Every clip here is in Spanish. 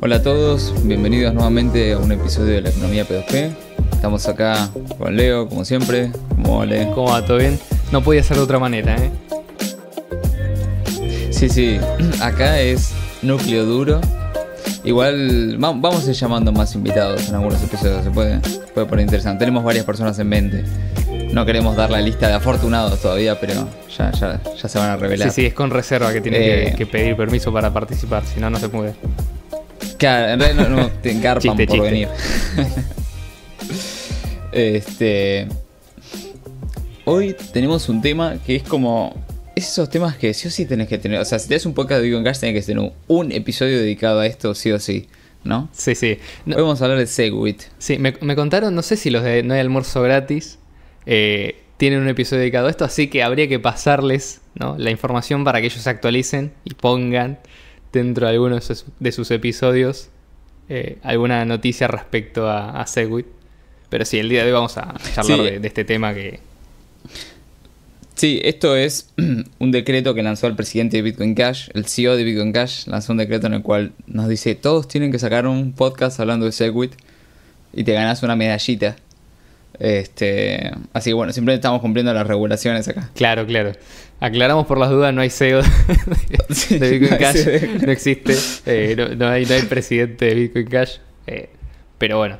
Hola a todos, bienvenidos nuevamente a un episodio de la economía P2P. Estamos acá con Leo, como siempre. ¿Cómo ¿Cómo va? ¿Todo bien? No podía ser de otra manera, ¿eh? Sí, sí, acá es núcleo duro. Igual vamos a ir llamando más invitados en algunos episodios, se puede, puede poner interesante. Tenemos varias personas en mente. No queremos dar la lista de afortunados todavía, pero ya, ya, se van a revelar. Sí, sí, es con reserva que tiene que, eh, que, pedir permiso para participar, si no, no se puede en realidad no, te encarpan por venir. este. Hoy tenemos un tema que es como. Esos temas que sí o sí tenés que tener. O sea, si tenés un podcast de Vivo Cash, tenés que tener un episodio dedicado a esto, sí o sí. ¿No? Sí, sí. vamos a hablar de Segwit. Sí, me, contaron, no sé si los de No hay almuerzo gratis eh, tienen un episodio dedicado a esto, así que habría que pasarles la información para que ellos se actualicen y pongan dentro de algunos de sus episodios eh, alguna noticia respecto a, Segwit. Pero sí, el día de hoy vamos a hablar de, este tema que, Sí, esto es un decreto que lanzó el presidente de Bitcoin Cash, el CEO de Bitcoin Cash, lanzó un decreto en el cual nos dice, todos tienen que sacar un podcast hablando de Segwit y te ganas una medallita. Este, así que bueno, siempre estamos cumpliendo las regulaciones acá. Claro, claro. Aclaramos por las dudas, no hay CEO de, Bitcoin Cash, e no existe, eh, no, hay, presidente de Bitcoin Cash, eh, pero bueno,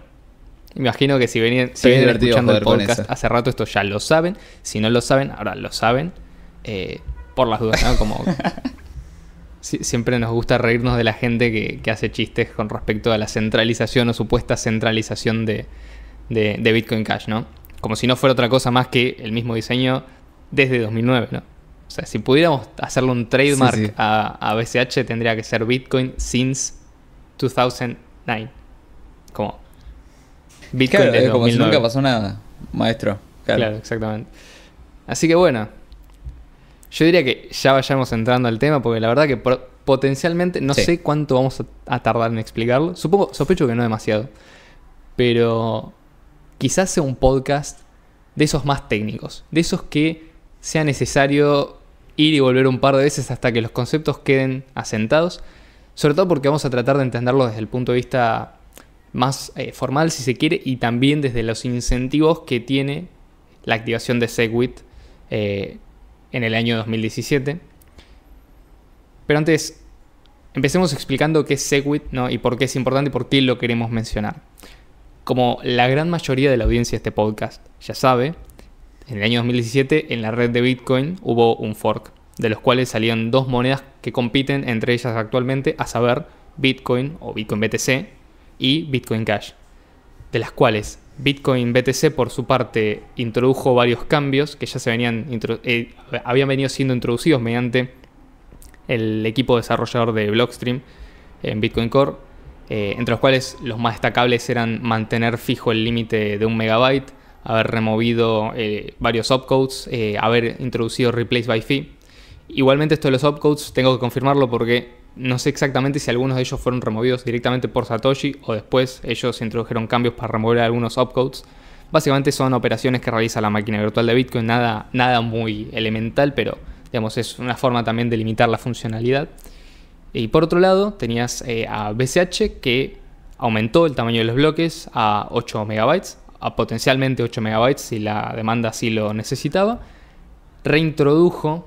imagino que si venían, si escuchando el podcast hace rato esto ya lo saben, si no lo saben, ahora lo saben, eh, por las dudas, ¿no? Como siempre nos gusta reírnos de la gente que hace chistes con respecto a la centralización o supuesta centralización de, de, Bitcoin Cash, ¿no? Como si no fuera otra cosa más que el mismo diseño desde 2009, ¿no? O sea, si pudiéramos hacerle un trademark A, BSH BCH, tendría que ser Bitcoin since 2009. Como Bitcoin desde como si nunca pasó nada, maestro. Claro. exactamente. Así que bueno, yo diría que ya vayamos entrando al tema, porque la verdad que potencialmente no sé cuánto vamos a, a, tardar en explicarlo. Supongo, sospecho que no demasiado. Pero quizás sea un podcast de esos más técnicos, de esos que sea necesario ir y volver un par de veces hasta que los conceptos queden asentados, sobre todo porque vamos a tratar de entenderlo desde el punto de vista más eh, formal, si se quiere, y también desde los incentivos que tiene la activación de Segwit eh, en el año 2017. Pero antes, empecemos explicando qué es Segwit ¿no? y por qué es importante y por qué lo queremos mencionar. Como la gran mayoría de la audiencia de este podcast ya sabe, en el año 2017 en la red de Bitcoin hubo un fork, de los cuales salían dos monedas que compiten entre ellas actualmente, a saber Bitcoin o Bitcoin BTC y Bitcoin Cash, de las cuales Bitcoin BTC por su parte introdujo varios cambios que ya se venían eh, habían venido siendo introducidos mediante el equipo desarrollador de Blockstream en Bitcoin Core eh, entre los cuales los más destacables eran mantener fijo el límite de un megabyte, haber removido eh, varios opcodes, eh, haber introducido replace by fee. Igualmente esto de los opcodes tengo que confirmarlo porque no sé exactamente si algunos de ellos fueron removidos directamente por Satoshi o después ellos introdujeron cambios para remover algunos opcodes. Básicamente son operaciones que realiza la máquina virtual de Bitcoin, nada, nada muy elemental, pero digamos, es una forma también de limitar la funcionalidad. Y por otro lado, tenías eh, a BCH que aumentó el tamaño de los bloques a 8 megabytes a potencialmente 8 megabytes si la demanda así lo necesitaba. Reintrodujo,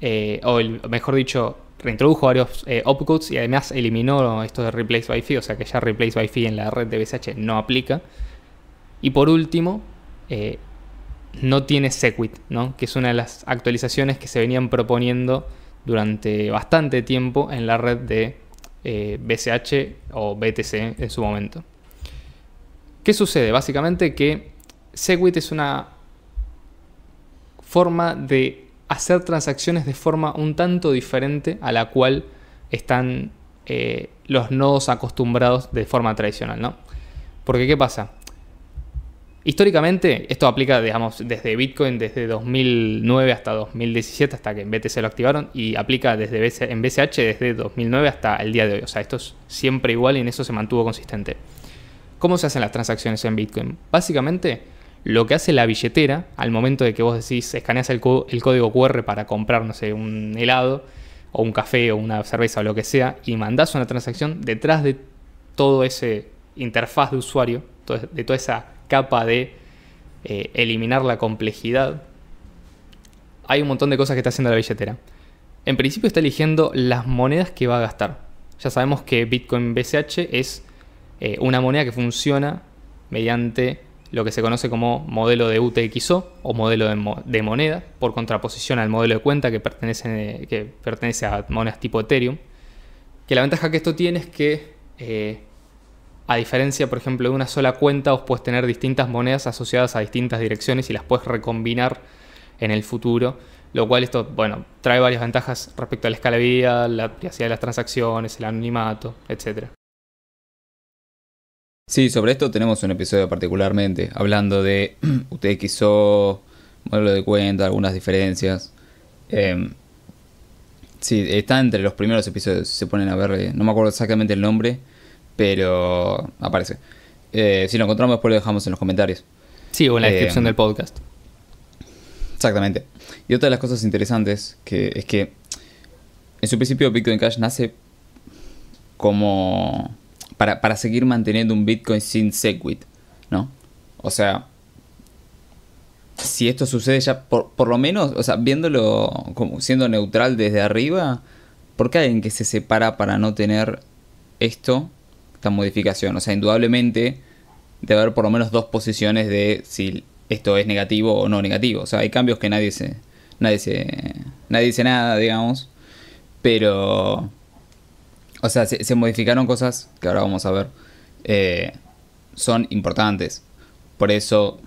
eh, o mejor dicho, reintrodujo varios eh, opcodes y además eliminó esto de Replace by Fee, o sea que ya Replace by Fee en la red de BCH no aplica. Y por último, no tiene sequit, ¿no? que es una de las actualizaciones que se venían proponiendo durante bastante tiempo en la red de BCH eh, o BTC en su momento. ¿Qué sucede? Básicamente que Segwit es una forma de hacer transacciones de forma un tanto diferente a la cual están eh, los nodos acostumbrados de forma tradicional, ¿no? Porque ¿qué pasa? Históricamente, esto aplica, digamos, desde Bitcoin, desde 2009 hasta 2017, hasta que en BTC lo activaron, y aplica desde en BCH desde 2009 hasta el día de hoy. O sea, esto es siempre igual y en eso se mantuvo consistente. ¿Cómo se hacen las transacciones en Bitcoin? Básicamente, lo que hace la billetera al momento de que vos decís, escaneas el, código QR para comprar, no sé, un helado, o un café, o una cerveza, o lo que sea, y mandás una transacción detrás de todo ese interfaz de usuario, de toda esa capa de eh, eliminar la complejidad, hay un montón de cosas que está haciendo la billetera. En principio está eligiendo las monedas que va a gastar. Ya sabemos que Bitcoin BCH es eh, una moneda que funciona mediante lo que se conoce como modelo de UTXO o modelo de, moneda, por contraposición al modelo de cuenta que pertenece, que pertenece a monedas tipo Ethereum. Que la ventaja que esto tiene es que eh, a diferencia, por ejemplo, de una sola cuenta, os puedes tener distintas monedas asociadas a distintas direcciones y las puedes recombinar en el futuro. Lo cual esto, bueno, trae varias ventajas respecto a la escalabilidad, la privacidad de las transacciones, el anonimato, etc. Sí, sobre esto tenemos un episodio particularmente, hablando de UTXO, modelo de cuenta, algunas diferencias. Em, sí, está entre los primeros episodios, se ponen a ver, eh, no me acuerdo exactamente el nombre, pero aparece. Eh, si lo encontramos después lo dejamos en los comentarios. Sí, o en la eh, descripción del podcast. Exactamente. Y otra de las cosas interesantes que es que en su principio Bitcoin Cash nace como para, seguir manteniendo un Bitcoin sin Segwit, ¿no? O sea, si esto sucede ya, por, lo menos, o sea, viéndolo como siendo neutral desde arriba, ¿por qué alguien que se separa para no tener esto modificación. O sea, indudablemente debe haber por lo menos dos posiciones de si esto es negativo o no negativo. O sea, hay cambios que nadie se. Nadie se. Nadie dice nada, digamos. Pero. O sea, se, modificaron cosas que ahora vamos a ver. Eh, son importantes. Por eso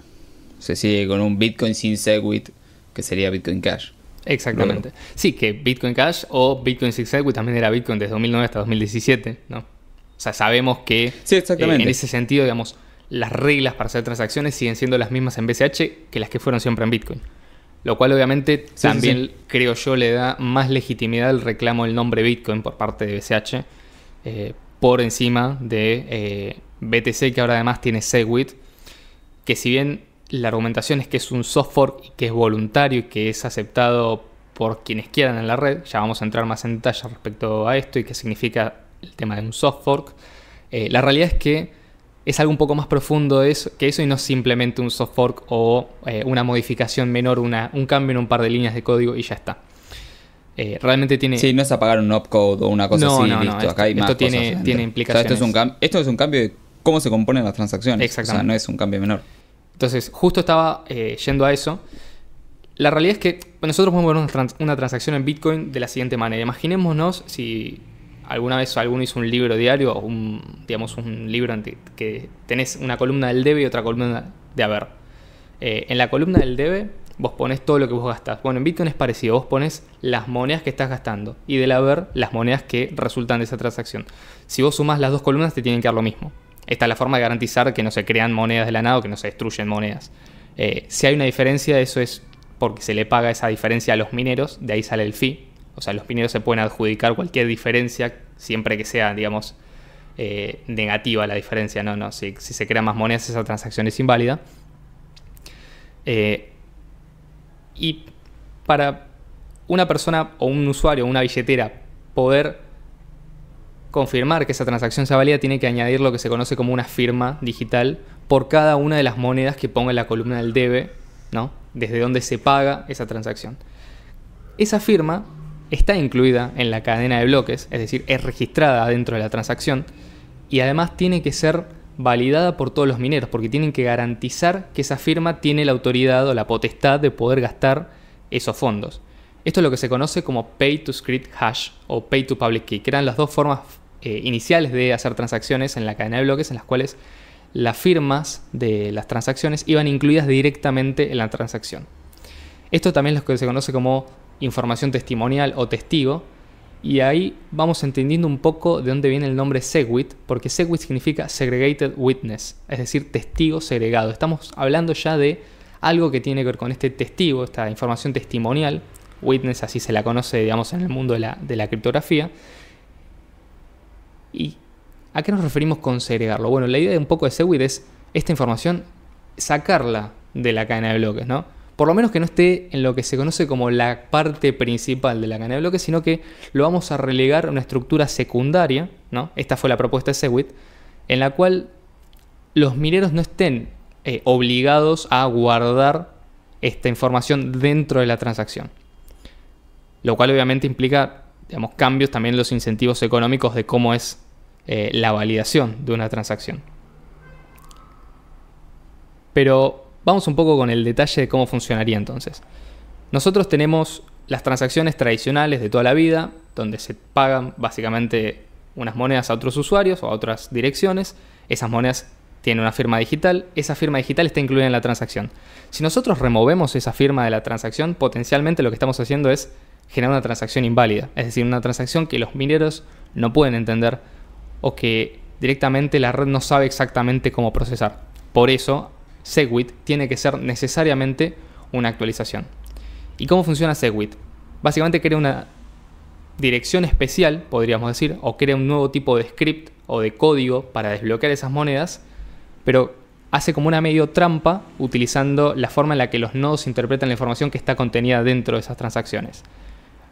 se sigue con un Bitcoin sin Segwit, que sería Bitcoin Cash. Exactamente. Sí, que Bitcoin Cash o Bitcoin sin Segwit también era Bitcoin desde 2009 hasta 2017, ¿no? O sea, sabemos que eh, en ese sentido, digamos, las reglas para hacer transacciones siguen siendo las mismas en BCH que las que fueron siempre en Bitcoin. Lo cual obviamente también creo yo le da más legitimidad al reclamo del nombre Bitcoin por parte de BCH eh, por encima de eh, BTC que ahora además tiene Segwit, que si bien la argumentación es que es un software y que es voluntario y que es aceptado por quienes quieran en la red, ya vamos a entrar más en detalle respecto a esto y qué significa el tema de un soft fork, eh, la realidad es que es algo un poco más profundo eso, que eso y no simplemente un soft fork o eh, una modificación menor, un cambio en un par de líneas de código y ya está. Eh, realmente tiene. Sí, no es apagar un opcode o una cosa no, así, no, listo. No, esto, tiene, tiene implicaciones. esto, es un esto es un cambio de cómo se componen las transacciones. Exactamente. O sea, no es un cambio menor. Entonces, justo estaba yendo a eso. La realidad es que nosotros podemos ver una transacción en Bitcoin de la siguiente manera. Imaginémonos si alguna vez alguno hizo un libro diario, un, digamos un libro que tenés una columna del debe y otra columna de haber. Eh, en la columna del debe vos pones todo lo que vos gastás. Bueno, en Bitcoin es parecido, vos pones las monedas que estás gastando y del haber las monedas que resultan de esa transacción. Si vos sumás las dos columnas te tienen que dar lo mismo. Esta es la forma de garantizar que no se crean monedas de la nada o que no se destruyen monedas. Eh, si hay una diferencia, eso es porque se le paga esa diferencia a los mineros, de ahí sale el fee, o sea, los pineros se pueden adjudicar cualquier diferencia siempre que sea, digamos, eh, negativa la diferencia, ¿no? no si, se crean más monedas, esa transacción es inválida. Eh, y para una persona o un usuario o una billetera poder confirmar que esa transacción sea válida, tiene que añadir lo que se conoce como una firma digital por cada una de las monedas que ponga en la columna del debe, ¿no? Desde donde se paga esa transacción. Esa firma está incluida en la cadena de bloques, es decir, es registrada dentro de la transacción y además tiene que ser validada por todos los mineros, porque tienen que garantizar que esa firma tiene la autoridad o la potestad de poder gastar esos fondos. Esto es lo que se conoce como Pay to Script Hash o Pay to Public Key, que eran las dos formas eh, iniciales de hacer transacciones en la cadena de bloques en las cuales las firmas de las transacciones iban incluidas directamente en la transacción. Esto también es lo que se conoce como información testimonial o testigo, y ahí vamos entendiendo un poco de dónde viene el nombre SegWit, porque SegWit significa Segregated Witness, es decir, testigo segregado. Estamos hablando ya de algo que tiene que ver con este testigo, esta información testimonial, witness así se la conoce, digamos, en el mundo de la, de la criptografía. ¿Y a qué nos referimos con segregarlo? Bueno, la idea de un poco de SegWit es esta información sacarla de la cadena de bloques, ¿no? por lo menos que no esté en lo que se conoce como la parte principal de la cadena de bloques, sino que lo vamos a relegar a una estructura secundaria, ¿no? Esta fue la propuesta de Segwit. en la cual los mineros no estén eh, obligados a guardar esta información dentro de la transacción. Lo cual obviamente implica, digamos, cambios también en los incentivos económicos de cómo es eh, la validación de una transacción. Pero Vamos un poco con el detalle de cómo funcionaría entonces. Nosotros tenemos las transacciones tradicionales de toda la vida, donde se pagan básicamente unas monedas a otros usuarios o a otras direcciones. Esas monedas tienen una firma digital, esa firma digital está incluida en la transacción. Si nosotros removemos esa firma de la transacción, potencialmente lo que estamos haciendo es generar una transacción inválida, es decir, una transacción que los mineros no pueden entender o que directamente la red no sabe exactamente cómo procesar. Por eso SegWit tiene que ser necesariamente una actualización. ¿Y cómo funciona SegWit? Básicamente crea una dirección especial, podríamos decir, o crea un nuevo tipo de script o de código para desbloquear esas monedas, pero hace como una medio trampa utilizando la forma en la que los nodos interpretan la información que está contenida dentro de esas transacciones.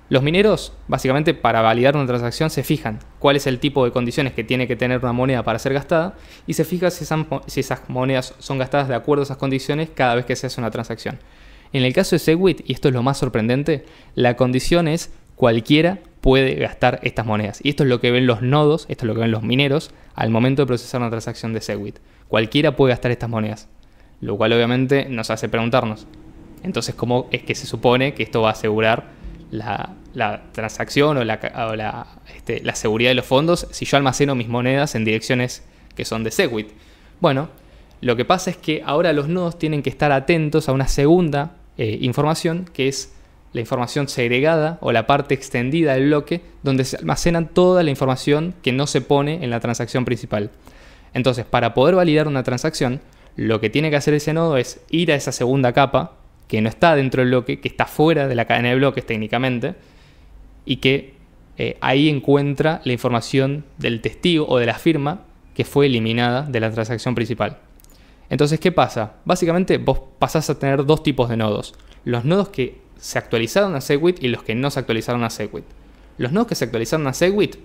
Los mineros, básicamente para validar una transacción, se fijan cuál es el tipo de condiciones que tiene que tener una moneda para ser gastada y se fija si esas, monedas son gastadas de acuerdo a esas condiciones cada vez que se hace una transacción. En el caso de Segwit, y esto es lo más sorprendente, la condición es cualquiera puede gastar estas monedas. Y esto es lo que ven los nodos, esto es lo que ven los mineros al momento de procesar una transacción de Segwit. Cualquiera puede gastar estas monedas. Lo cual obviamente nos hace preguntarnos, entonces, ¿cómo es que se supone que esto va a asegurar la, transacción o, este, la, seguridad de los fondos si yo almaceno mis monedas en direcciones que son de Segwit. Bueno, lo que pasa es que ahora los nodos tienen que estar atentos a una segunda eh, información que es la información segregada o la parte extendida del bloque donde se almacenan toda la información que no se pone en la transacción principal. Entonces, para poder validar una transacción, lo que tiene que hacer ese nodo es ir a esa segunda capa, que no está dentro del bloque, que está fuera de la cadena de bloques técnicamente, y que eh, ahí encuentra la información del testigo o de la firma que fue eliminada de la transacción principal. Entonces, ¿qué pasa? Básicamente vos pasás a tener dos tipos de nodos. Los nodos que se actualizaron a Segwit y los que no se actualizaron a Segwit. Los nodos que se actualizaron a Segwit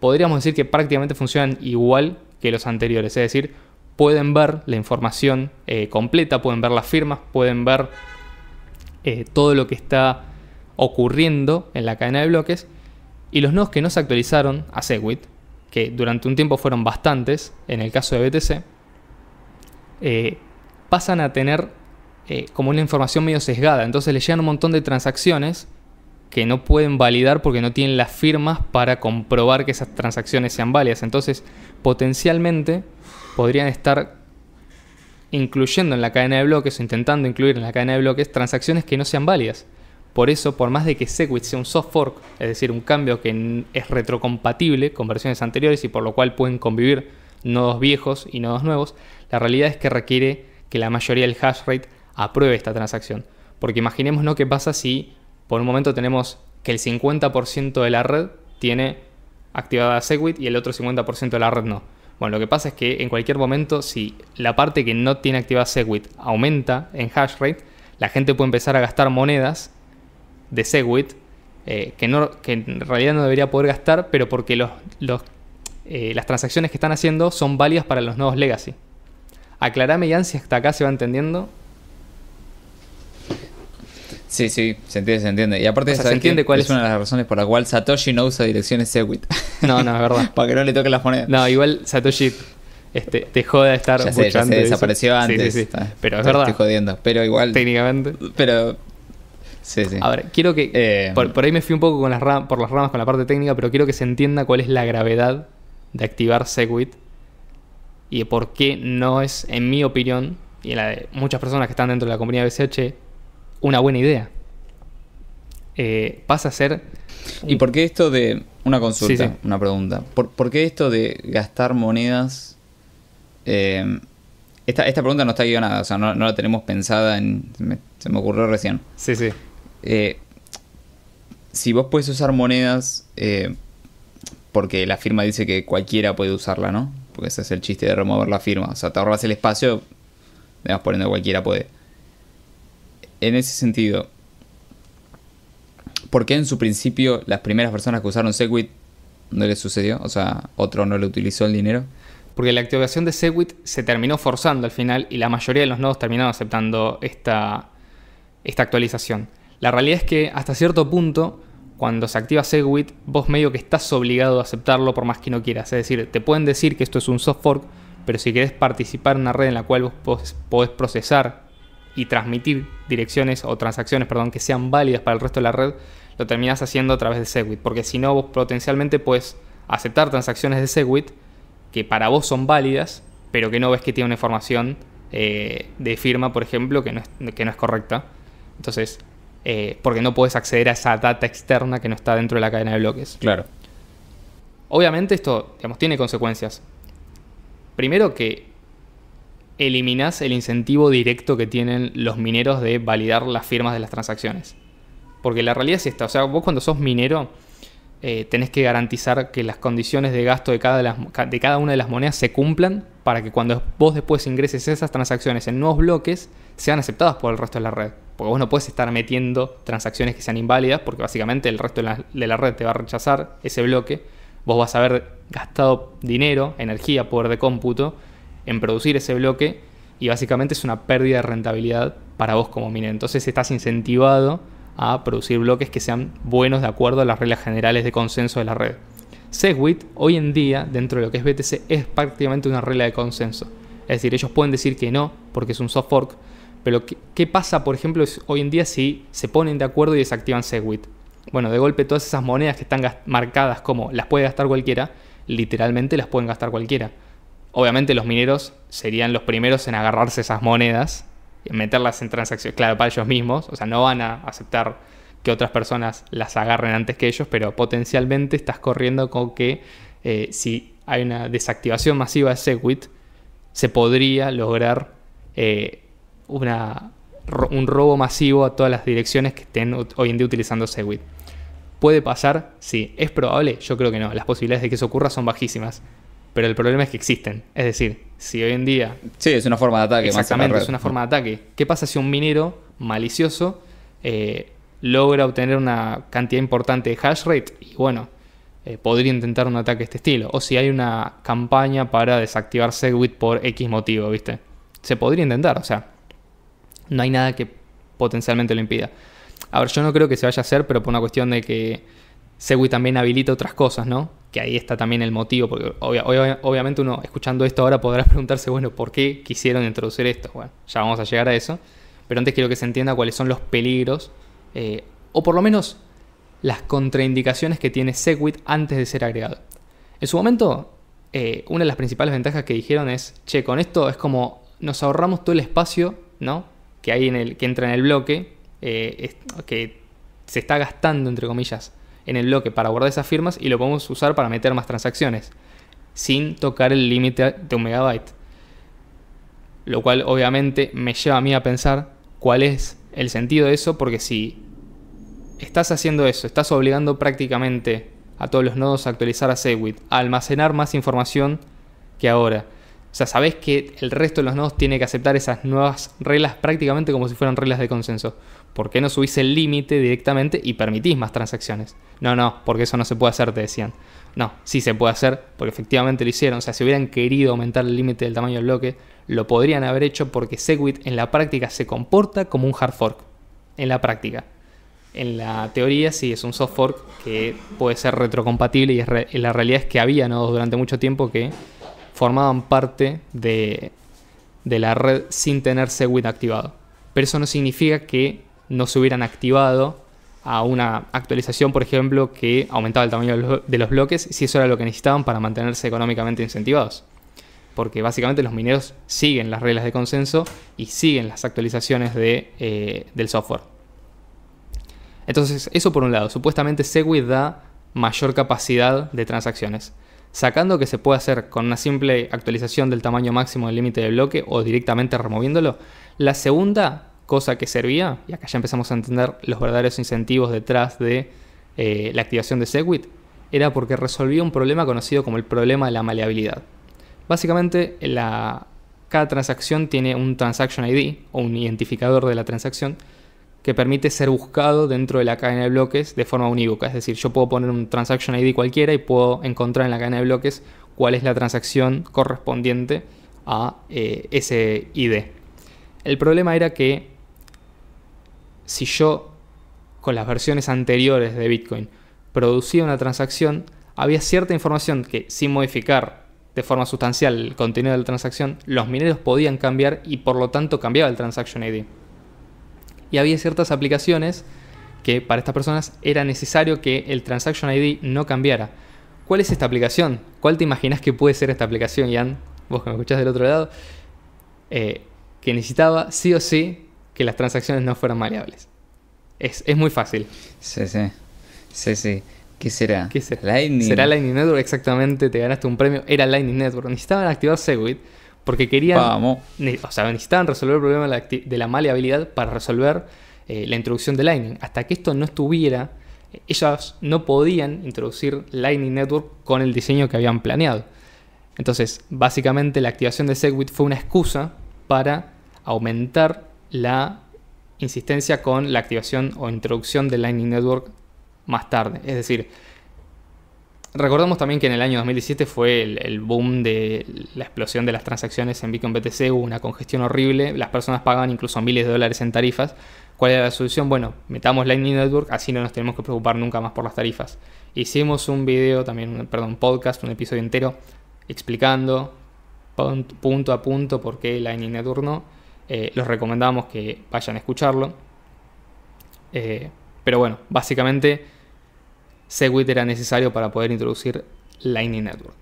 podríamos decir que prácticamente funcionan igual que los anteriores. Es decir, pueden ver la información eh, completa, pueden ver las firmas, pueden ver eh, todo lo que está ocurriendo en la cadena de bloques. Y los nodos que no se actualizaron a Segwit, que durante un tiempo fueron bastantes, en el caso de BTC, eh, pasan a tener eh, como una información medio sesgada. Entonces le llegan un montón de transacciones que no pueden validar porque no tienen las firmas para comprobar que esas transacciones sean válidas. Entonces, potencialmente podrían estar incluyendo en la cadena de bloques o intentando incluir en la cadena de bloques transacciones que no sean válidas. Por eso, por más de que Segwit sea un soft fork, es decir, un cambio que es retrocompatible con versiones anteriores y por lo cual pueden convivir nodos viejos y nodos nuevos, la realidad es que requiere que la mayoría del hash rate apruebe esta transacción. Porque imaginémonos qué pasa si por un momento tenemos que el 50% de la red tiene activada Segwit y el otro 50% de la red no bueno, lo que pasa es que en cualquier momento, si la parte que no tiene activada Segwit aumenta en hash rate, la gente puede empezar a gastar monedas de Segwit eh, que, no, en realidad no debería poder gastar, pero porque los, eh, las transacciones que están haciendo son válidas para los nodos legacy. Aclarame, ya si hasta acá se va entendiendo. Sí, sí, se entiende, se entiende. Y aparte, se entiende cuál es, una de las razones por la cual Satoshi no usa direcciones Segwit. No, no, es verdad. Para que no le toquen las monedas. No, igual Satoshi este, te joda estar ya, sé, desapareció antes. Sí, sí, ah, sí. Pero es verdad. Estoy jodiendo, pero igual. Técnicamente. Pero. Sí, sí. A ver, quiero que. Eh, por, ahí me fui un poco con las por las ramas con la parte técnica, pero quiero que se entienda cuál es la gravedad de activar Segwit y por qué no es, en mi opinión, y en la de muchas personas que están dentro de la compañía BCH, una buena idea. Eh, pasa a ser... ¿Y por qué esto de... Una consulta, una pregunta. ¿Por, qué esto de gastar monedas... Eh, esta, pregunta no está guionada, o sea, no, la tenemos pensada en... se me ocurrió recién. Sí, sí. Eh, si vos puedes usar monedas, porque la firma dice que cualquiera puede usarla, ¿no? Porque ese es el chiste de remover la firma. O sea, te ahorras el espacio, vas poniendo cualquiera puede en ese sentido, ¿por qué en su principio las primeras personas que usaron Segwit no les sucedió? O sea, otro no le utilizó el dinero. Porque la activación de Segwit se terminó forzando al final y la mayoría de los nodos terminaron aceptando esta, esta actualización. La realidad es que hasta cierto punto, cuando se activa Segwit, vos medio que estás obligado a aceptarlo por más que no quieras. Es decir, te pueden decir que esto es un soft fork, pero si querés participar en una red en la cual vos podés procesar y transmitir direcciones o transacciones, perdón, que sean válidas para el resto de la red, lo terminás haciendo a través de Segwit, porque si no vos potencialmente puedes aceptar transacciones de Segwit que para vos son válidas, pero que no ves que tiene una información eh, de firma, por ejemplo, que no es, correcta. Entonces, eh, porque no puedes acceder a esa data externa que no está dentro de la cadena de bloques. Claro. Obviamente esto, digamos, tiene consecuencias. Primero que eliminás el incentivo directo que tienen los mineros de validar las firmas de las transacciones. Porque la realidad es esta, o sea, vos cuando sos minero eh, tenés que garantizar que las condiciones de gasto de cada, cada una de las monedas se cumplan para que cuando vos después ingreses esas transacciones en nuevos bloques sean aceptadas por el resto de la red. Porque vos no puedes estar metiendo transacciones que sean inválidas porque básicamente el resto de la, de la red te va a rechazar ese bloque. Vos vas a haber gastado dinero, energía, poder de cómputo en producir ese bloque y básicamente es una pérdida de rentabilidad para vos como MINE. Entonces estás incentivado a producir bloques que sean buenos de acuerdo a las reglas generales de consenso de la red. Segwit hoy en día dentro de lo que es BTC es prácticamente una regla de consenso. Es decir, ellos pueden decir que no porque es un soft fork, pero ¿qué, qué pasa por ejemplo hoy en día si se ponen de acuerdo y desactivan Segwit? Bueno, de golpe todas esas monedas que están marcadas como las puede gastar cualquiera, literalmente las pueden gastar cualquiera obviamente los mineros serían los primeros en agarrarse esas monedas, y meterlas en transacciones, claro, para ellos mismos, o sea, no van a aceptar que otras personas las agarren antes que ellos, pero potencialmente estás corriendo con que eh, si hay una desactivación masiva de Segwit, se podría lograr eh, una, un robo masivo a todas las direcciones que estén hoy en día utilizando Segwit. ¿Puede pasar? Sí. ¿Es probable? Yo creo que no. Las posibilidades de que eso ocurra son bajísimas. Pero el problema es que existen. Es decir, si hoy en día. Sí, es una forma de ataque. Exactamente, es una forma de ataque. ¿Qué pasa si un minero malicioso eh, logra obtener una cantidad importante de hash rate? Y bueno, eh, podría intentar un ataque de este estilo. O si hay una campaña para desactivar Segwit por X motivo, ¿viste? Se podría intentar, o sea, no hay nada que potencialmente lo impida. A ver, yo no creo que se vaya a hacer, pero por una cuestión de que Segwit también habilita otras cosas, ¿no? Que ahí está también el motivo, porque obviamente uno escuchando esto ahora podrá preguntarse, bueno, ¿por qué quisieron introducir esto? Bueno, ya vamos a llegar a eso, pero antes quiero que se entienda cuáles son los peligros, eh, o por lo menos las contraindicaciones que tiene Segwit antes de ser agregado. En su momento, eh, una de las principales ventajas que dijeron es, che, con esto es como nos ahorramos todo el espacio, ¿no? Que hay en el, que entra en el bloque, eh, que se está gastando, entre comillas, en el bloque para guardar esas firmas y lo podemos usar para meter más transacciones, sin tocar el límite de un megabyte. Lo cual obviamente me lleva a mí a pensar cuál es el sentido de eso, porque si estás haciendo eso, estás obligando prácticamente a todos los nodos a actualizar a Segwit, a almacenar más información que ahora. O sea, sabes que el resto de los nodos tiene que aceptar esas nuevas reglas prácticamente como si fueran reglas de consenso. ¿Por qué no subís el límite directamente y permitís más transacciones? No, no, porque eso no se puede hacer, te decían. No, sí se puede hacer, porque efectivamente lo hicieron. O sea, si hubieran querido aumentar el límite del tamaño del bloque, lo podrían haber hecho porque Segwit en la práctica se comporta como un hard fork. En la práctica. En la teoría sí es un soft fork que puede ser retrocompatible y, la realidad es que había nodos durante mucho tiempo que formaban parte de, de la red sin tener Segwit activado. Pero eso no significa que no se hubieran activado a una actualización, por ejemplo, que aumentaba el tamaño de los bloques, si eso era lo que necesitaban para mantenerse económicamente incentivados. Porque básicamente los mineros siguen las reglas de consenso y siguen las actualizaciones de, eh, del software. Entonces, eso por un lado, supuestamente Segwit da mayor capacidad de transacciones. Sacando que se puede hacer con una simple actualización del tamaño máximo del límite de bloque o directamente removiéndolo, la segunda cosa que servía, y acá ya empezamos a entender los verdaderos incentivos detrás de eh, la activación de Segwit, era porque resolvía un problema conocido como el problema de la maleabilidad. Básicamente, cada transacción tiene un transaction ID o un identificador de la transacción que permite ser buscado dentro de la cadena de bloques de forma unívoca. Es decir, yo puedo poner un transaction ID cualquiera y puedo encontrar en la cadena de bloques cuál es la transacción correspondiente a eh, ese ID. El problema era que si yo, con las versiones anteriores de Bitcoin, producía una transacción, había cierta información que, sin modificar de forma sustancial el contenido de la transacción, los mineros podían cambiar y por lo tanto cambiaba el Transaction ID. Y había ciertas aplicaciones que para estas personas era necesario que el Transaction ID no cambiara. ¿Cuál es esta aplicación? ¿Cuál te imaginas que puede ser esta aplicación, Ian? Vos que me escuchás del otro lado. Eh, que necesitaba sí o sí que las transacciones no fueran maleables. Es, muy fácil. Sí, sí. Sí, sí. ¿Qué será? será? Lightning. Network, exactamente. Te ganaste un premio. Era Lightning Network. Necesitaban activar Segwit porque querían. Vamos. O sea, necesitaban resolver el problema de la maleabilidad para resolver eh, la introducción de Lightning. Hasta que esto no estuviera, ellas no podían introducir Lightning Network con el diseño que habían planeado. Entonces, básicamente, la activación de Segwit fue una excusa para aumentar la insistencia con la activación o introducción del Lightning Network más tarde. Es decir, recordamos también que en el año 2017 fue el, boom de la explosión de las transacciones en Bitcoin BTC, hubo una congestión horrible, las personas pagaban incluso miles de dólares en tarifas. ¿Cuál era la solución? Bueno, metamos Lightning Network, así no nos tenemos que preocupar nunca más por las tarifas. Hicimos un video, también, perdón, un podcast, un episodio entero explicando punto a punto por qué Lightning Network no eh, los recomendamos que vayan a escucharlo. Eh, pero bueno, básicamente Segwit era necesario para poder introducir Lightning Network.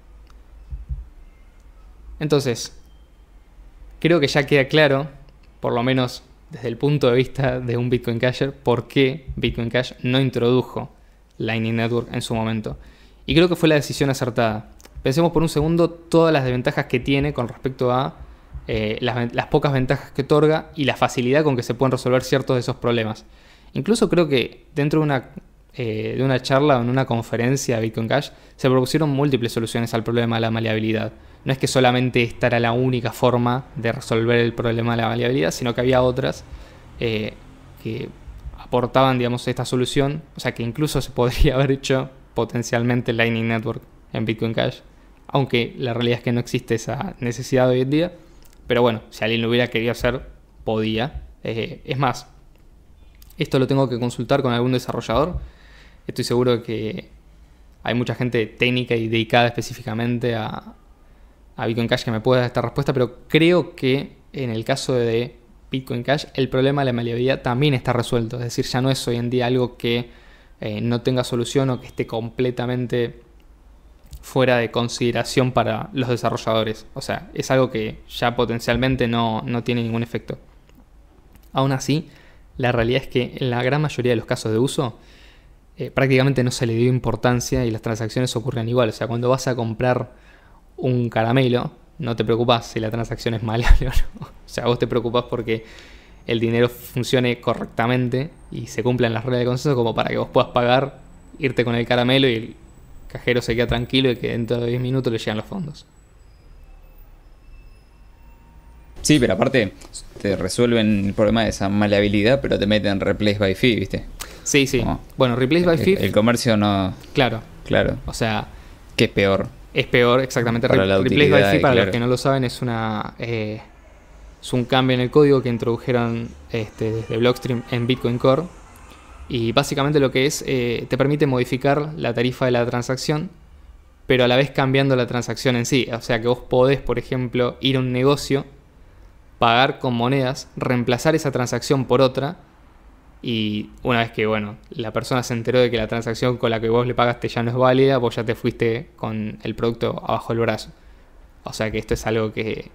Entonces, creo que ya queda claro, por lo menos desde el punto de vista de un Bitcoin Casher, por qué Bitcoin Cash no introdujo Lightning Network en su momento. Y creo que fue la decisión acertada. Pensemos por un segundo todas las desventajas que tiene con respecto a eh, las, pocas ventajas que otorga y la facilidad con que se pueden resolver ciertos de esos problemas. Incluso creo que dentro de una, eh, de una charla o en una conferencia de Bitcoin Cash se propusieron múltiples soluciones al problema de la maleabilidad. No es que solamente esta era la única forma de resolver el problema de la maleabilidad, sino que había otras eh, que aportaban, digamos, esta solución. O sea, que incluso se podría haber hecho potencialmente Lightning Network en Bitcoin Cash, aunque la realidad es que no existe esa necesidad hoy en día. Pero bueno, si alguien lo hubiera querido hacer, podía. Eh, es más, esto lo tengo que consultar con algún desarrollador. Estoy seguro que hay mucha gente técnica y dedicada específicamente a, Bitcoin Cash que me pueda dar esta respuesta, pero creo que en el caso de Bitcoin Cash el problema de la maleabilidad también está resuelto. Es decir, ya no es hoy en día algo que eh, no tenga solución o que esté completamente fuera de consideración para los desarrolladores. O sea, es algo que ya potencialmente no, tiene ningún efecto. Aún así, la realidad es que en la gran mayoría de los casos de uso, eh, prácticamente no se le dio importancia y las transacciones ocurren igual. O sea, cuando vas a comprar un caramelo, no te preocupas si la transacción es mala o no. O sea, vos te preocupas porque el dinero funcione correctamente y se cumplan las reglas de consenso como para que vos puedas pagar, irte con el caramelo y cajero se queda tranquilo y que dentro de 10 minutos le llegan los fondos. Sí, pero aparte te resuelven el problema de esa maleabilidad, pero te meten replace by fee, ¿viste? Sí, sí. bueno, replace by el, fee. El comercio no. Claro. Claro. O sea. Que es peor. Es peor, exactamente. replace by fee, para los que no lo saben, es una. Eh, es un cambio en el código que introdujeron este, desde Blockstream en Bitcoin Core y básicamente lo que es, eh, te permite modificar la tarifa de la transacción, pero a la vez cambiando la transacción en sí. O sea que vos podés, por ejemplo, ir a un negocio, pagar con monedas, reemplazar esa transacción por otra, y una vez que, bueno, la persona se enteró de que la transacción con la que vos le pagaste ya no es válida, vos ya te fuiste con el producto abajo el brazo. O sea que esto es algo que...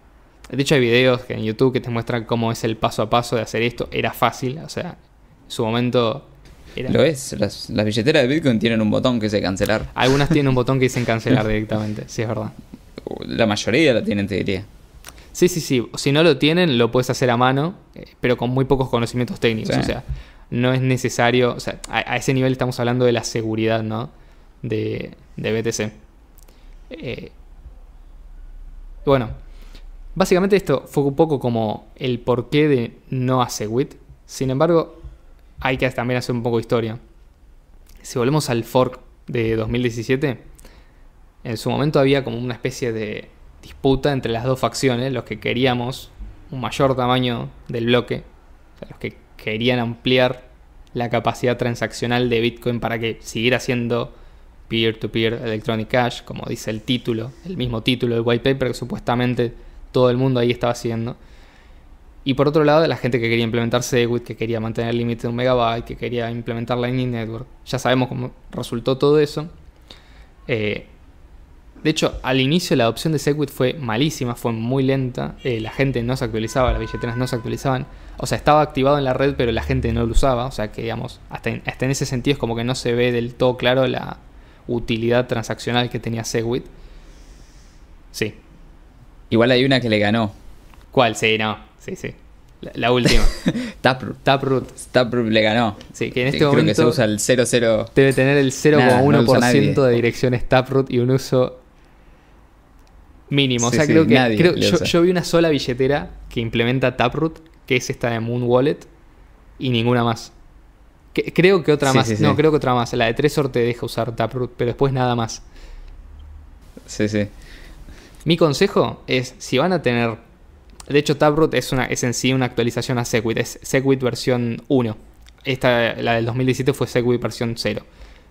De hecho hay videos en YouTube que te muestran cómo es el paso a paso de hacer esto. Era fácil, o sea, en su momento lo es, las, billeteras de Bitcoin tienen un botón que dice cancelar. Algunas tienen un botón que dicen cancelar directamente, sí es verdad. Uh, la mayoría la tienen, te diría. Sí, sí, sí. Si no lo tienen, lo puedes hacer a mano, eh, pero con muy pocos conocimientos técnicos. O sea, no es necesario. O sea, a, ese nivel estamos hablando de la seguridad, ¿no? De, BTC. Eh, bueno, básicamente esto fue un poco como el porqué de no hacer WIT. Sin embargo, hay que también hacer un poco de historia. Si volvemos al fork de 2017, en su momento había como una especie de disputa entre las dos facciones, los que queríamos un mayor tamaño del bloque, los que querían ampliar la capacidad transaccional de Bitcoin para que siguiera siendo peer-to-peer electronic cash, como dice el título, el mismo título del white paper que supuestamente todo el mundo ahí estaba haciendo. Y por otro lado, la gente que quería implementar Segwit, que quería mantener el límite de un megabyte, que quería implementar Lightning Network. Ya sabemos cómo resultó todo eso. Eh, de hecho, al inicio la adopción de Segwit fue malísima, fue muy lenta. Eh, la gente no se actualizaba, las billeteras no se actualizaban. O sea, estaba activado en la red, pero la gente no lo usaba. O sea, que digamos, hasta hasta en ese sentido es como que no se ve del todo claro la utilidad transaccional que tenía Segwit. Sí. Igual hay una que le ganó. ¿Cuál? Sí, no sí, sí. La, última. Taproot. Taproot. Taproot le ganó. Sí, que en este Creo que se usa el 00. Debe tener el 0,1% de direcciones Taproot y un uso mínimo. o sea, creo que. yo, vi una sola billetera que implementa Taproot, que es esta de Moon Wallet, y ninguna más. creo que otra más. No, creo que otra más. La de Tresor te deja usar Taproot, pero después nada más. Sí, sí. Mi consejo es: si van a tener de hecho, Taproot es, una, en sí una actualización a Segwit, es Segwit versión 1. Esta, la del 2017 fue Segwit versión 0.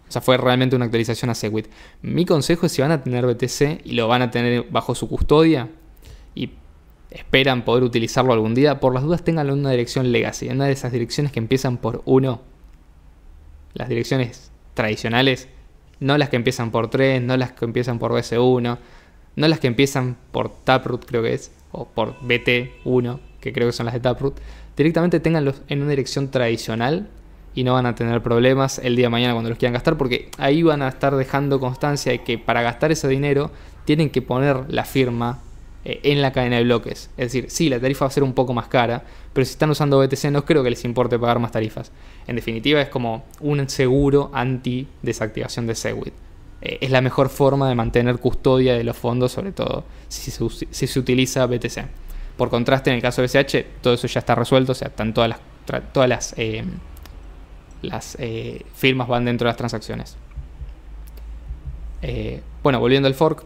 O sea, fue realmente una actualización a Segwit. Mi consejo es si van a tener BTC y lo van a tener bajo su custodia y esperan poder utilizarlo algún día, por las dudas tenganlo en una dirección legacy, en una de esas direcciones que empiezan por 1. Las direcciones tradicionales, no las que empiezan por 3, no las que empiezan por bc 1 no las que empiezan por Taproot creo que es o por BT1, que creo que son las de Taproot, directamente tenganlos en una dirección tradicional y no van a tener problemas el día de mañana cuando los quieran gastar, porque ahí van a estar dejando constancia de que para gastar ese dinero tienen que poner la firma eh, en la cadena de bloques. Es decir, sí, la tarifa va a ser un poco más cara, pero si están usando BTC no creo que les importe pagar más tarifas. En definitiva, es como un seguro anti-desactivación de Segwit. Eh, es la mejor forma de mantener custodia de los fondos, sobre todo si se, utiliza BTC. Por contraste, en el caso de BCH, todo eso ya está resuelto, o sea, están todas las, todas las eh, eh, firmas van dentro de las transacciones. bueno, volviendo al fork,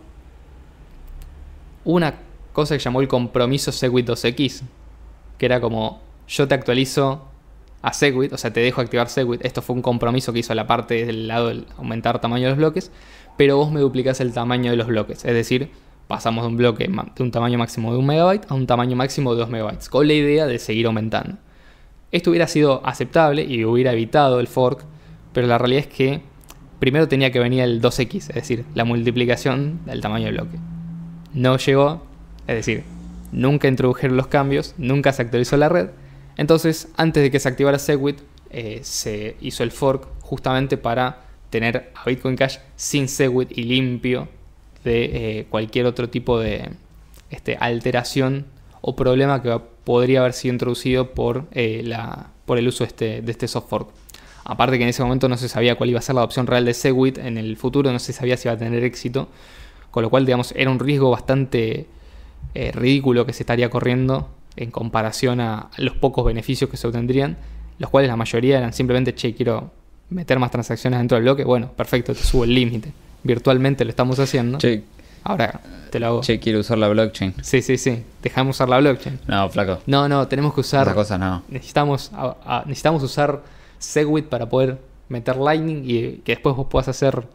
una cosa que llamó el compromiso Segwit 2X, que era como yo te actualizo a Segwit, o sea, te dejo activar Segwit. Esto fue un compromiso que hizo la parte del lado del aumentar tamaño de los bloques, pero vos me duplicas el tamaño de los bloques, es decir, pasamos de un bloque de un tamaño máximo de un megabyte a un tamaño máximo de 2 megabytes, con la idea de seguir aumentando. Esto hubiera sido aceptable y hubiera evitado el fork, pero la realidad es que primero tenía que venir el 2x, es decir, la multiplicación del tamaño del bloque. No llegó, es decir, nunca introdujeron los cambios, nunca se actualizó la red, entonces, antes de que se activara Segwit, eh, se hizo el fork justamente para tener a Bitcoin Cash sin Segwit y limpio de eh, cualquier otro tipo de este, alteración o problema que podría haber sido introducido por, eh, el uso este, de este soft fork. Aparte que en ese momento no se sabía cuál iba a ser la opción real de Segwit, en el futuro no se sabía si iba a tener éxito, con lo cual digamos era un riesgo bastante ridículo que se estaría corriendo en comparación a los pocos beneficios que se obtendrían, los cuales la mayoría eran simplemente, che, quiero meter más transacciones dentro del bloque, bueno, perfecto, te subo el límite. Virtualmente lo estamos haciendo. Che. Ahora te lo hago. Che, quiero usar la blockchain. Sí, sí, sí. Dejamos usar la blockchain. No, flaco. No, no, tenemos que usar. Otra cosa, no. Necesitamos, necesitamos usar Segwit para poder meter Lightning y que después vos puedas hacer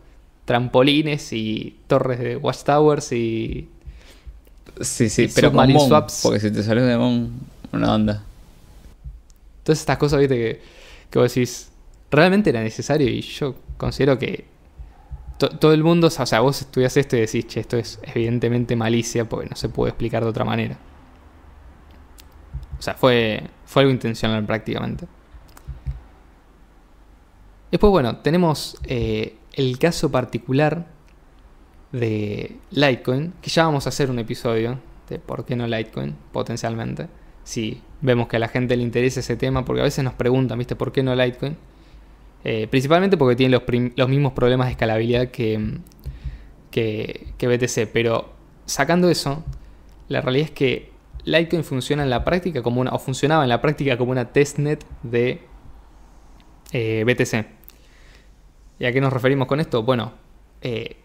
trampolines y torres de watchtowers y Sí, sí, pero con porque si te sales de Mon, una onda. Entonces estas cosas, viste, que, vos decís, realmente era necesario y yo considero que todo el mundo, o sea, vos estudias esto y decís, che, esto es evidentemente malicia porque no se puede explicar de otra manera. O sea, fue, fue algo intencional prácticamente. Después, bueno, tenemos eh, el caso particular de Litecoin, que ya vamos a hacer un episodio de por qué no Litecoin, potencialmente, si vemos que a la gente le interesa ese tema, porque a veces nos preguntan, ¿viste? ¿Por qué no Litecoin? Eh, principalmente porque tiene los, mismos problemas de escalabilidad que, que, BTC, pero sacando eso, la realidad es que Litecoin funciona en la práctica como una, o funcionaba en la práctica como una testnet de eh, BTC. ¿Y a qué nos referimos con esto? Bueno, eh,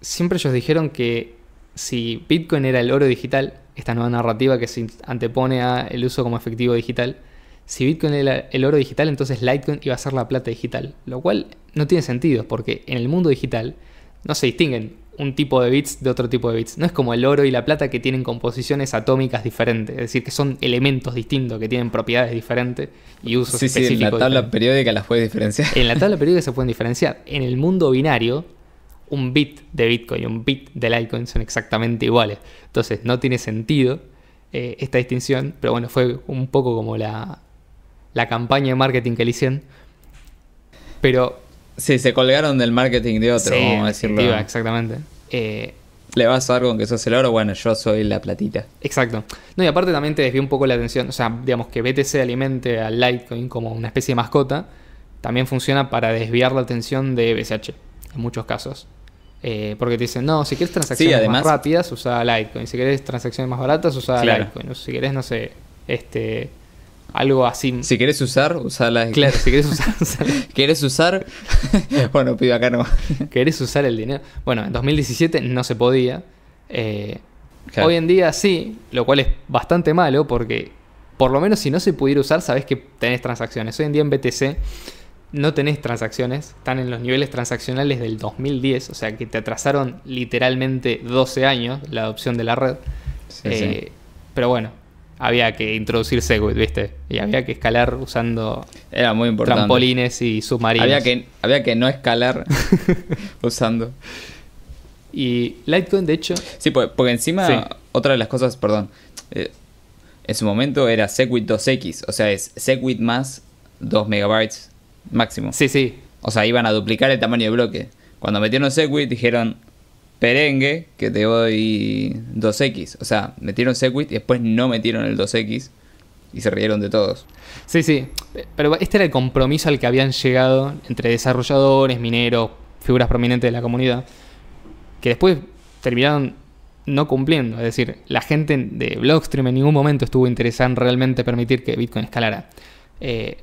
siempre ellos dijeron que si Bitcoin era el oro digital, esta nueva narrativa que se antepone al uso como efectivo digital, si Bitcoin era el oro digital, entonces Litecoin iba a ser la plata digital, lo cual no tiene sentido, porque en el mundo digital no se distinguen un tipo de bits de otro tipo de bits. No es como el oro y la plata que tienen composiciones atómicas diferentes, es decir, que son elementos distintos, que tienen propiedades diferentes y usos sí, específicos. Sí, en la tabla periódica las puedes diferenciar. En la tabla periódica se pueden diferenciar. En el mundo binario un bit de Bitcoin y un bit de Litecoin son exactamente iguales. Entonces no tiene sentido eh, esta distinción, pero bueno, fue un poco como la, la campaña de marketing que le hicieron. Pero... Sí, se colgaron del marketing de otro, a decirlo. Exactamente. Eh, le vas a dar con que sos el oro, bueno, yo soy la platita. Exacto. No, y aparte también te desvió un poco la atención, o sea, digamos que BTC alimente al Litecoin como una especie de mascota, también funciona para desviar la atención de bsh en muchos casos. Eh, porque te dicen, no, si quieres transacciones más rápidas, usa Litecoin. Si quieres transacciones más baratas, usa Litecoin. Si quieres, no sé, este algo así. Si quieres usar, usa Litecoin. Claro, si quieres usar, ¿Quieres usar? bueno, pido acá no. quieres usar el dinero? Bueno, en 2017 no se podía. Eh, hoy en día sí, lo cual es bastante malo porque por lo menos si no se pudiera usar, sabés que tenés transacciones. Hoy en día en BTC no tenés transacciones, están en los niveles transaccionales del 2010, o sea que te atrasaron literalmente 12 años la adopción de la red. Eh, pero bueno, había que introducir Segwit, ¿viste? Y había que escalar usando trampolines y submarinos. Había que, había que no escalar usando. Y Litecoin, de hecho. Sí, pues, porque, encima, otra de las cosas, perdón. Eh, en su momento era Segwit 2X, o sea, es Segwit más 2 megabytes máximo. Sí, sí. O sea, iban a duplicar el tamaño de bloque. Cuando metieron Segwit dijeron, perengue, que te doy 2X. O sea, metieron Segwit y después no metieron el 2X. Y se rieron de todos. Sí, sí. Pero este era el compromiso al que habían llegado entre desarrolladores, mineros, figuras prominentes de la comunidad. Que después terminaron no cumpliendo. Es decir, la gente de Blockstream en ningún momento estuvo interesada en realmente permitir que Bitcoin escalara. Eh,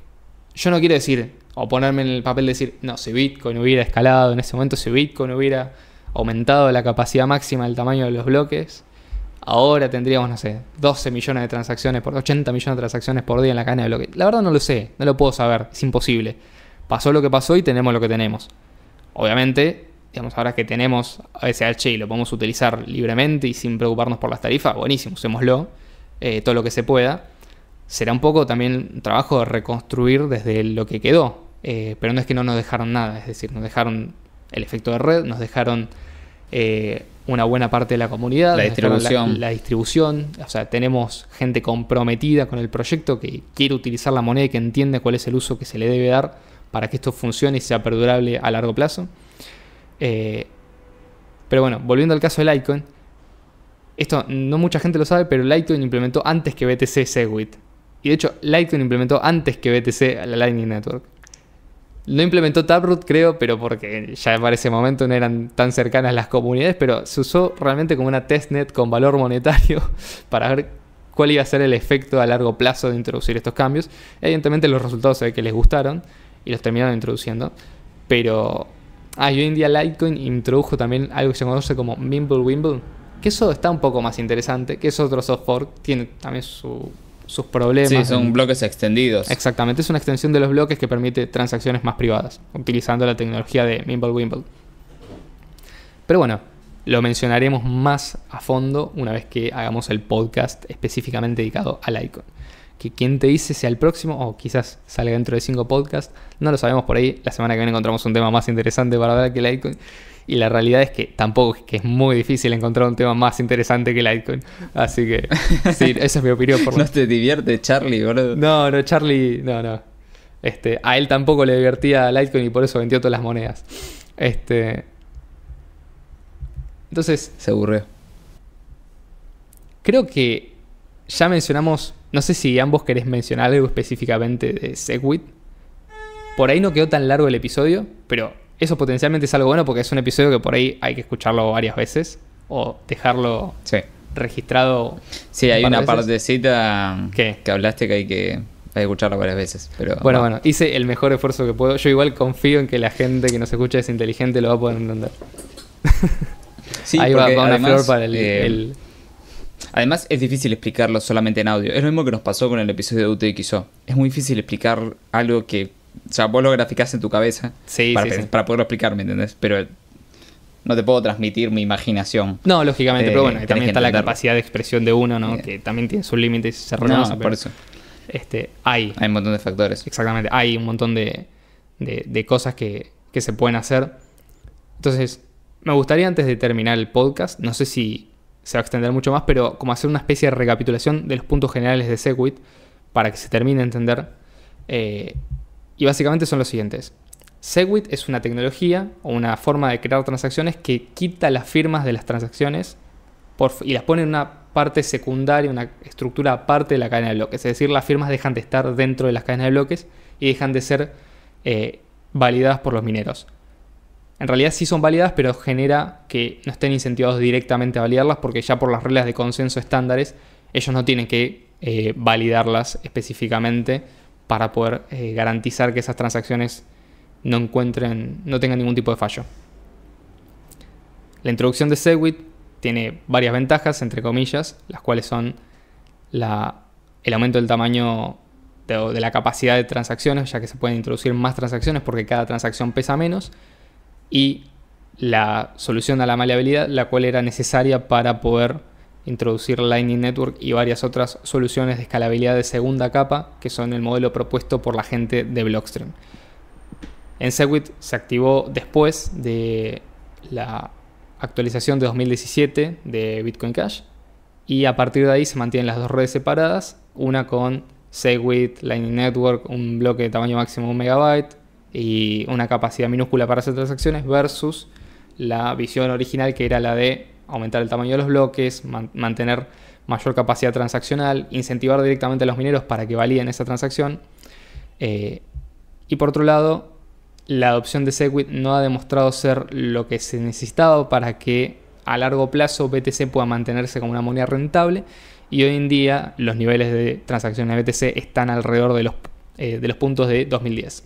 yo no quiero decir o ponerme en el papel de decir, no, si Bitcoin hubiera escalado en ese momento, si Bitcoin hubiera aumentado la capacidad máxima del tamaño de los bloques, ahora tendríamos, no sé, 12 millones de transacciones por 80 millones de transacciones por día en la cadena de bloques. La verdad no lo sé, no lo puedo saber, es imposible. Pasó lo que pasó y tenemos lo que tenemos. Obviamente, digamos, ahora que tenemos SH y lo podemos utilizar libremente y sin preocuparnos por las tarifas, buenísimo, usémoslo, eh, todo lo que se pueda. Será un poco también trabajo de reconstruir desde lo que quedó, eh, pero no es que no nos dejaron nada, es decir, nos dejaron el efecto de red, nos dejaron eh, una buena parte de la comunidad, la distribución. La, distribución, o sea, tenemos gente comprometida con el proyecto que quiere utilizar la moneda y que entiende cuál es el uso que se le debe dar para que esto funcione y sea perdurable a largo plazo. Eh, pero bueno, volviendo al caso de Litecoin, esto no mucha gente lo sabe, pero Litecoin implementó antes que BTC Segwit. Y de hecho, Litecoin implementó antes que BTC la Lightning Network. No implementó Taproot, creo, pero porque ya para ese momento no eran tan cercanas las comunidades, pero se usó realmente como una testnet con valor monetario para ver cuál iba a ser el efecto a largo plazo de introducir estos cambios. Evidentemente los resultados se ve que les gustaron y los terminaron introduciendo, pero ah, hoy en día Litecoin introdujo también algo que se conoce como Mimblewimble. que eso está un poco más interesante, que es otro software, tiene también su sus problemas. Sí, son bloques extendidos. Exactamente, es una extensión de los bloques que permite transacciones más privadas, utilizando la tecnología de Mimblewimble. Pero bueno, lo mencionaremos más a fondo una vez que hagamos el podcast específicamente dedicado al icon. Que quien te dice si al próximo o quizás salga dentro de cinco podcasts, no lo sabemos por ahí. La semana que viene encontramos un tema más interesante para hablar que el icon. Y la realidad es que tampoco es que es muy difícil encontrar un tema más interesante que Litecoin. Así que, sí, esa es mi opinión. no te divierte Charlie, boludo. No, no, Charlie, no, no. Este, a él tampoco le divertía Litecoin y por eso vendió todas las monedas. Este. Entonces. Se aburrió. Creo que ya mencionamos. No sé si ambos querés mencionar algo específicamente de Segwit. Por ahí no quedó tan largo el episodio, pero eso potencialmente es algo bueno porque es un episodio que por ahí hay que escucharlo varias veces o dejarlo registrado. Sí, hay una partecita que hablaste que hay que hay que escucharlo varias veces. Pero, bueno, bueno, hice el mejor esfuerzo que puedo. Yo igual confío en que la gente que nos escucha es inteligente, lo va a poder entender. Sí, Ahí va, además, para eh, Además, es difícil explicarlo solamente en audio. Es lo mismo que nos pasó con el episodio de UTXO. Es muy difícil explicar algo que o sea, vos lo graficás en tu cabeza para, poderlo explicar, ¿me entendés? Pero no te puedo transmitir mi imaginación. No, lógicamente, pero eh, bueno, también está la capacidad de expresión de uno, ¿no? Eh. Que también tiene sus límites y se por eso. Este, hay. Hay un montón de factores. Exactamente, hay un montón de, cosas que, se pueden hacer. Entonces, me gustaría antes de terminar el podcast, no sé si se va a extender mucho más, pero como hacer una especie de recapitulación de los puntos generales de Segwit para que se termine de entender. Eh, y básicamente son los siguientes. Segwit es una tecnología o una forma de crear transacciones que quita las firmas de las transacciones y las pone en una parte secundaria, una estructura aparte de la cadena de bloques. Es decir, las firmas dejan de estar dentro de las cadenas de bloques y dejan de ser eh, validadas por los mineros. En realidad sí son válidas, pero genera que no estén incentivados directamente a validarlas porque ya por las reglas de consenso estándares ellos no tienen que eh, validarlas específicamente para poder eh, garantizar que esas transacciones no encuentren, no tengan ningún tipo de fallo. La introducción de Segwit tiene varias ventajas, entre comillas, las cuales son el aumento del tamaño de la capacidad de transacciones, ya que se pueden introducir más transacciones porque cada transacción pesa menos, y la solución a la maleabilidad, la cual era necesaria para poder introducir Lightning Network y varias otras soluciones de escalabilidad de segunda capa que son el modelo propuesto por la gente de Blockstream. En Segwit se activó después de la actualización de 2017 de Bitcoin Cash y a partir de ahí se mantienen las dos redes separadas, una con Segwit, Lightning Network, un bloque de tamaño máximo de un megabyte y una capacidad minúscula para hacer transacciones versus la visión original que era la de aumentar el tamaño de los bloques, mantener mayor capacidad transaccional, incentivar directamente a los mineros para que validen esa transacción. Eh, y por otro lado, la adopción de Segwit no ha demostrado ser lo que se necesitaba para que a largo plazo BTC pueda mantenerse como una moneda rentable. Y hoy en día los niveles de transacciones de BTC están alrededor de los, eh, de los puntos de 2010.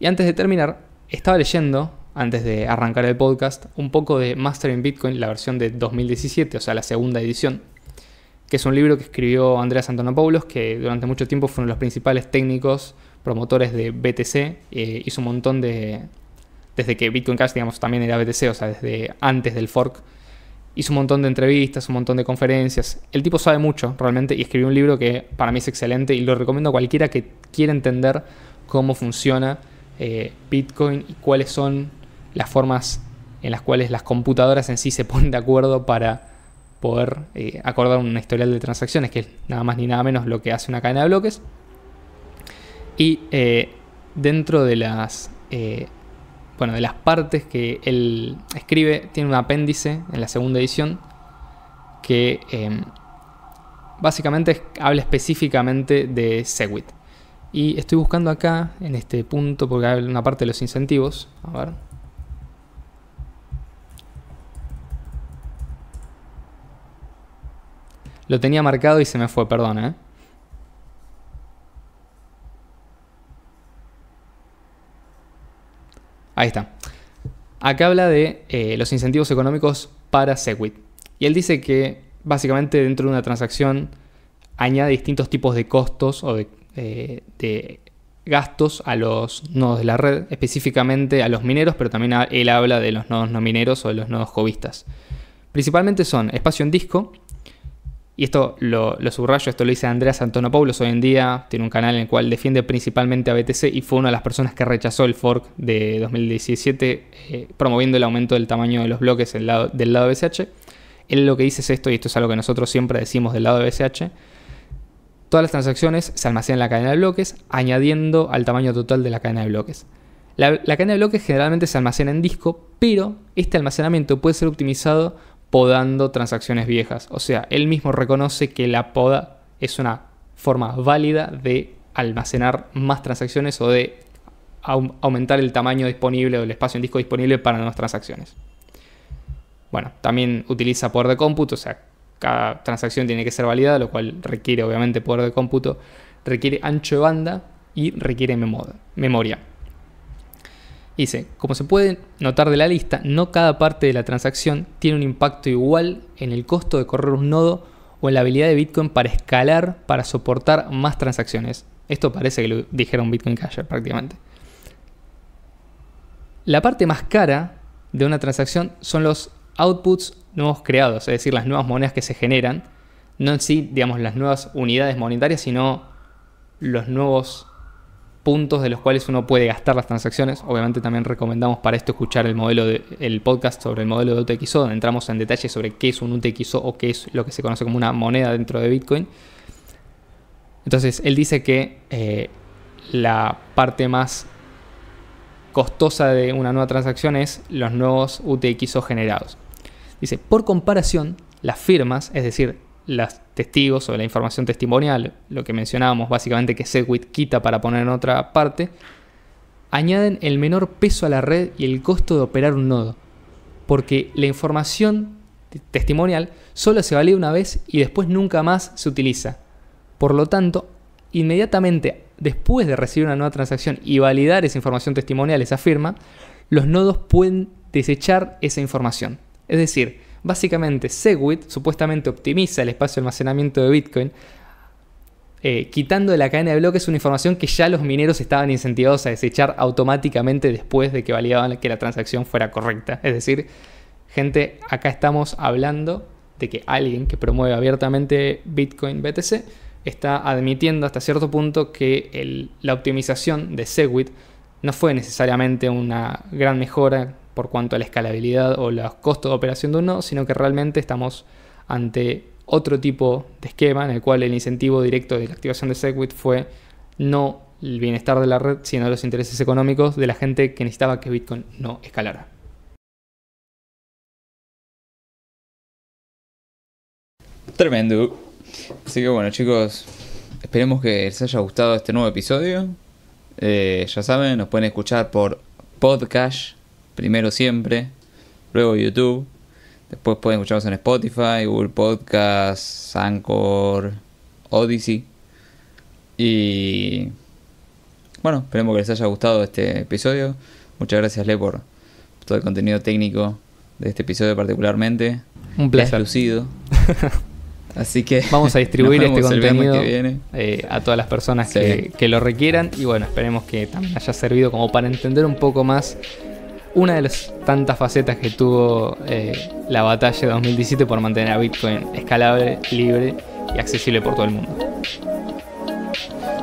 Y antes de terminar, estaba leyendo antes de arrancar el podcast, un poco de Mastering Bitcoin, la versión de 2017, o sea, la segunda edición, que es un libro que escribió Andreas Antonopoulos, que durante mucho tiempo fue uno de los principales técnicos promotores de BTC, eh, hizo un montón de... Desde que Bitcoin Cash, digamos, también era BTC, o sea, desde antes del fork, hizo un montón de entrevistas, un montón de conferencias. El tipo sabe mucho realmente y escribió un libro que para mí es excelente y lo recomiendo a cualquiera que quiera entender cómo funciona eh, Bitcoin y cuáles son las formas en las cuales las computadoras en sí se ponen de acuerdo para poder eh, acordar un historial de transacciones, que es nada más ni nada menos lo que hace una cadena de bloques. Y eh, dentro de las, eh, bueno, de las partes que él escribe, tiene un apéndice en la segunda edición que básicamente habla específicamente de Segwit. Y estoy buscando acá, en este punto, porque hay una parte de los incentivos. A ver. Lo tenía marcado y se me fue, perdona ¿eh? Ahí está. Acá habla de eh, los incentivos económicos para Segwit. Y él dice que básicamente dentro de una transacción añade distintos tipos de costos o de, eh, gastos a los nodos de la red, específicamente a los mineros, pero también él habla de los nodos no mineros o de los nodos jovistas. Principalmente son espacio en disco, y esto lo, subrayo, esto lo dice Andreas Antonopoulos hoy en día, tiene un canal en el cual defiende principalmente a BTC y fue una de las personas que rechazó el fork de 2017 eh, promoviendo el aumento del tamaño de los bloques del lado, del BCH. Él lo que dice es esto, y esto es algo que nosotros siempre decimos del lado de BCH, todas las transacciones se almacenan en la cadena de bloques, añadiendo al tamaño total de la cadena de bloques. la cadena de bloques generalmente se almacena en disco, pero este almacenamiento puede ser optimizado podando transacciones viejas. O sea, él mismo reconoce que la poda es una forma válida de almacenar más transacciones o de aumentar el tamaño disponible o el espacio en disco disponible para las transacciones. Bueno, también utiliza poder de cómputo, o sea, cada transacción tiene que ser validada, lo cual requiere obviamente poder de cómputo, requiere ancho de banda y requiere memoria. Dice, como se puede notar de la lista, no cada parte de la transacción tiene un impacto igual en el costo de correr un nodo o en la habilidad de Bitcoin para escalar para soportar más transacciones. Esto parece que lo dijeron Bitcoin Casher prácticamente. La parte más cara de una transacción son los outputs nuevos creados, es decir, las nuevas monedas que se generan, no en sí, digamos, las nuevas unidades monetarias, sino los nuevos puntos de los cuales uno puede gastar las transacciones. Obviamente también recomendamos para esto escuchar el modelo de, el podcast sobre el modelo de UTXO, donde entramos en detalle sobre qué es un UTXO o qué es lo que se conoce como una moneda dentro de Bitcoin. Entonces, él dice que eh, la parte más costosa de una nueva transacción es los nuevos UTXO generados. Dice, por comparación, las firmas, es decir, las testigos o la información testimonial, lo que mencionábamos básicamente que Segwit quita para poner en otra parte, añaden el menor peso a la red y el costo de operar un nodo, porque la información testimonial solo se valida una vez y después nunca más se utiliza. Por lo tanto, inmediatamente después de recibir una nueva transacción y validar esa información testimonial, esa firma, los nodos pueden desechar esa información. Es decir, Básicamente, Segwit supuestamente optimiza el espacio de almacenamiento de Bitcoin, eh, quitando de la cadena de bloques una información que ya los mineros estaban incentivados a desechar automáticamente después de que validaban que la transacción fuera correcta. Es decir, gente, acá estamos hablando de que alguien que promueve abiertamente Bitcoin BTC está admitiendo hasta cierto punto que la optimización de Segwit no fue necesariamente una gran mejora por cuanto a la escalabilidad o los costos de operación de uno. sino que realmente estamos ante otro tipo de esquema en el cual el incentivo directo de la activación de Segwit fue no el bienestar de la red, sino los intereses económicos de la gente que necesitaba que Bitcoin no escalara. Tremendo. Así que bueno chicos, esperemos que les haya gustado este nuevo episodio. Eh, ya saben, nos pueden escuchar por podcast primero siempre, luego YouTube. Después pueden escucharnos en Spotify, Google Podcasts, Anchor, Odyssey. Y bueno, esperemos que les haya gustado este episodio. Muchas gracias, Le, por todo el contenido técnico de este episodio particularmente. Un placer. lucido. Así que vamos a distribuir este contenido eh, a todas las personas que, que, lo requieran y bueno, esperemos que también haya servido como para entender un poco más una de las tantas facetas que tuvo eh, la batalla de 2017 por mantener a Bitcoin escalable, libre y accesible por todo el mundo.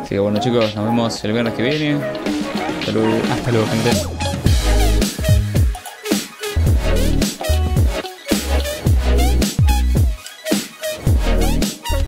Así que bueno chicos, nos vemos el viernes que viene. Hasta luego, gente.